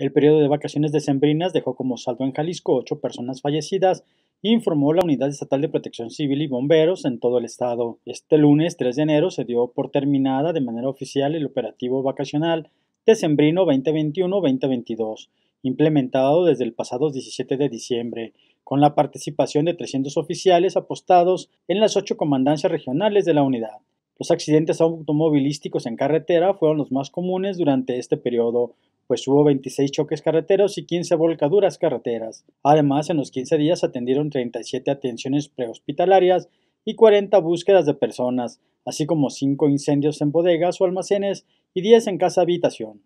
El periodo de vacaciones decembrinas dejó como saldo en Jalisco ocho personas fallecidas, informó la Unidad Estatal de Protección Civil y Bomberos en todo el estado. Este lunes 3 de enero se dio por terminada de manera oficial el operativo vacacional decembrino 2021-2022, implementado desde el pasado 17 de diciembre, con la participación de 300 oficiales apostados en las ocho comandancias regionales de la unidad. Los accidentes automovilísticos en carretera fueron los más comunes durante este periodo, pues hubo 26 choques carreteros y 15 volcaduras carreteras. Además, en los 15 días atendieron 37 atenciones prehospitalarias y 40 búsquedas de personas, así como 5 incendios en bodegas o almacenes y 10 en casa habitación.